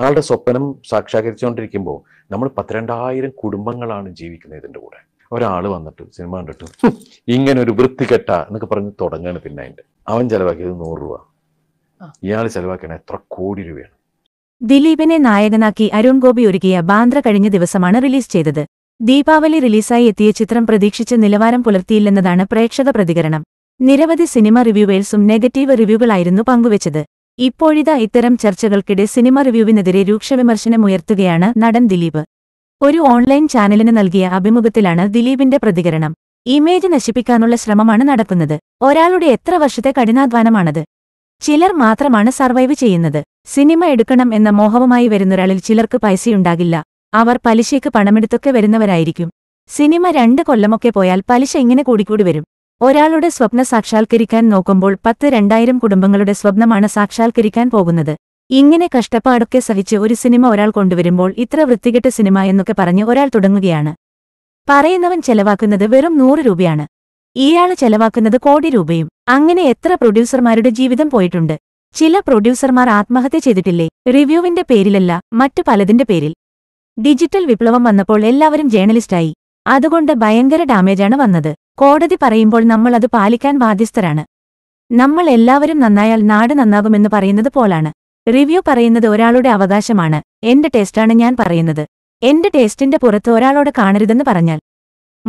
അയാളുടെ സ്വപ്നം സാക്ഷാകരിച്ചുകൊണ്ടിരിക്കുമ്പോൾ നമ്മൾ പത്തിരണ്ടായിരം കുടുംബങ്ങളാണ് ജീവിക്കുന്നത് ഇതിൻ്റെ കൂടെ ഒരാൾ വന്നിട്ട് സിനിമ കണ്ടിട്ട് ഇങ്ങനെ ഒരു വൃത്തികെട്ട എന്നൊക്കെ പറഞ്ഞ് തുടങ്ങാണ് പിന്നെ അതിൻ്റെ അവൻ ചെലവാക്കിയത് നൂറ് രൂപ ഇയാൾ ചെലവാക്കണ എത്ര കോടി രൂപയാണ് ദിലീപിനെ നായകനാക്കി അരുൺ ഗോപി ഒരുക്കിയ ബാന്ദ്ര കഴിഞ്ഞ ദിവസമാണ് റിലീസ് ചെയ്തത് ദീപാവലി റിലീസായി എത്തിയ ചിത്രം പ്രതീക്ഷിച്ച നിലവാരം പുലർത്തിയില്ലെന്നതാണ് പ്രേക്ഷക പ്രതികരണം നിരവധി സിനിമ റിവ്യൂവേഴ്സും നെഗറ്റീവ് റിവ്യൂകളായിരുന്നു പങ്കുവച്ചത് ഇപ്പോഴിതാ ഇത്തരം ചർച്ചകൾക്കിടെ സിനിമ റിവ്യൂവിനെതിരെ രൂക്ഷവിമർശനമുയർത്തുകയാണ് നടൻ ദിലീപ് ഒരു ഓൺലൈൻ ചാനലിന് നൽകിയ അഭിമുഖത്തിലാണ് ദിലീപിന്റെ പ്രതികരണം ഇമേജ് നശിപ്പിക്കാനുള്ള ശ്രമമാണ് നടക്കുന്നത് ഒരാളുടെ എത്ര വർഷത്തെ കഠിനാധ്വാനമാണത് ചിലർ മാത്രമാണ് സർവൈവ് ചെയ്യുന്നത് സിനിമ എടുക്കണം എന്ന മോഹവുമായി വരുന്നൊരാളിൽ ചിലർക്ക് പൈസയുണ്ടാകില്ല അവർ പലിശയ്ക്ക് പണമെടുത്തൊക്കെ വരുന്നവരായിരിക്കും സിനിമ രണ്ട് കൊല്ലമൊക്കെ പോയാൽ പലിശ ഇങ്ങനെ കൂടിക്കൂടി വരും ഒരാളുടെ സ്വപ്ന സാക്ഷാത്കരിക്കാൻ നോക്കുമ്പോൾ പത്ത് രണ്ടായിരം കുടുംബങ്ങളുടെ സ്വപ്നമാണ് സാക്ഷാത്കരിക്കാൻ പോകുന്നത് ഇങ്ങനെ കഷ്ടപ്പാടൊക്കെ സഹിച്ച് ഒരു സിനിമ ഒരാൾ കൊണ്ടുവരുമ്പോൾ ഇത്ര വൃത്തികെട്ട സിനിമ എന്നൊക്കെ പറഞ്ഞ് ഒരാൾ തുടങ്ങുകയാണ് പറയുന്നവൻ ചെലവാക്കുന്നത് വെറും നൂറ് രൂപയാണ് ഇയാള് ചെലവാക്കുന്നത് കോടി രൂപയും അങ്ങനെ എത്ര പ്രൊഡ്യൂസർമാരുടെ ജീവിതം പോയിട്ടുണ്ട് ചില പ്രൊഡ്യൂസർമാർ ആത്മഹത്യ ചെയ്തിട്ടില്ലേ റിവ്യൂവിന്റെ പേരിലല്ല മറ്റു പലതിന്റെ പേരിൽ ഡിജിറ്റൽ വിപ്ലവം വന്നപ്പോൾ എല്ലാവരും ജേണലിസ്റ്റായി അതുകൊണ്ട് ഭയങ്കര ഡാമേജാണ് വന്നത് കോടതി പറയുമ്പോൾ നമ്മൾ അത് പാലിക്കാൻ ബാധ്യസ്ഥരാണ് നമ്മൾ എല്ലാവരും നന്നായാൽ നാട് നന്നാകുമെന്ന് പറയുന്നത് പോലാണ് റിവ്യൂ പറയുന്നത് ഒരാളുടെ അവകാശമാണ് എന്റെ ടേസ്റ്റാണ് ഞാൻ പറയുന്നത് എന്റെ ടേസ്റ്റിന്റെ പുറത്ത് ഒരാളോട് കാണരുതെന്ന് പറഞ്ഞാൽ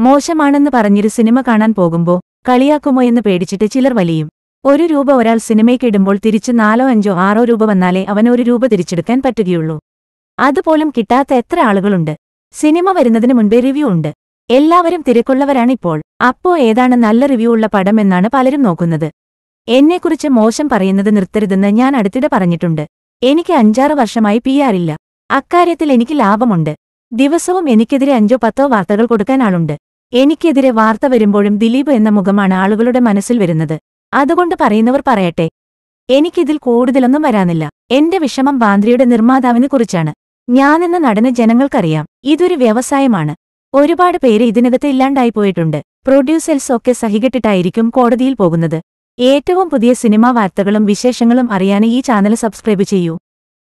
മോശമാണെന്ന് പറഞ്ഞൊരു സിനിമ കാണാൻ പോകുമ്പോ കളിയാക്കുമോ എന്ന് പേടിച്ചിട്ട് ചിലർ വലിയും ഒരു രൂപ ഒരാൾ സിനിമയ്ക്ക് ഇടുമ്പോൾ തിരിച്ച് നാലോ അഞ്ചോ ആറോ രൂപ വന്നാലേ അവൻ ഒരു രൂപ തിരിച്ചെടുക്കാൻ പറ്റുകയുള്ളൂ അതുപോലും കിട്ടാത്ത എത്ര ആളുകളുണ്ട് സിനിമ വരുന്നതിന് മുൻപേ റിവ്യൂ ഉണ്ട് എല്ലാവരും തിരക്കുള്ളവരാണിപ്പോൾ അപ്പോ ഏതാണ് നല്ല റിവ്യൂ ഉള്ള പടം എന്നാണ് പലരും നോക്കുന്നത് എന്നെക്കുറിച്ച് മോശം പറയുന്നത് നിർത്തരുതെന്ന് ഞാൻ അടുത്തിടെ പറഞ്ഞിട്ടുണ്ട് എനിക്ക് അഞ്ചാറ് വർഷമായി പി ആറില്ല അക്കാര്യത്തിൽ എനിക്ക് ലാഭമുണ്ട് ദിവസവും എനിക്കെതിരെ അഞ്ചോ പത്തോ വാർത്തകൾ കൊടുക്കാൻ ആളുണ്ട് എനിക്കെതിരെ വാർത്ത വരുമ്പോഴും ദിലീപ് എന്ന മുഖമാണ് ആളുകളുടെ മനസ്സിൽ വരുന്നത് അതുകൊണ്ട് പറയുന്നവർ പറയട്ടെ എനിക്കിതിൽ കൂടുതലൊന്നും വരാനില്ല എന്റെ വിഷമം ബാന്ദ്രയുടെ നിർമ്മാതാവിനെ കുറിച്ചാണ് ഞാനെന്ന നടന് ജനങ്ങൾക്കറിയാം ഇതൊരു വ്യവസായമാണ് ഒരുപാട് പേര് ഇതിനകത്ത് ഇല്ലാണ്ടായി പോയിട്ടുണ്ട് പ്രൊഡ്യൂസേഴ്സ് ഒക്കെ സഹികെട്ടിട്ടായിരിക്കും കോടതിയിൽ പോകുന്നത് ഏറ്റവും പുതിയ സിനിമാ വാർത്തകളും വിശേഷങ്ങളും അറിയാൻ ഈ ചാനൽ സബ്സ്ക്രൈബ് ചെയ്യൂ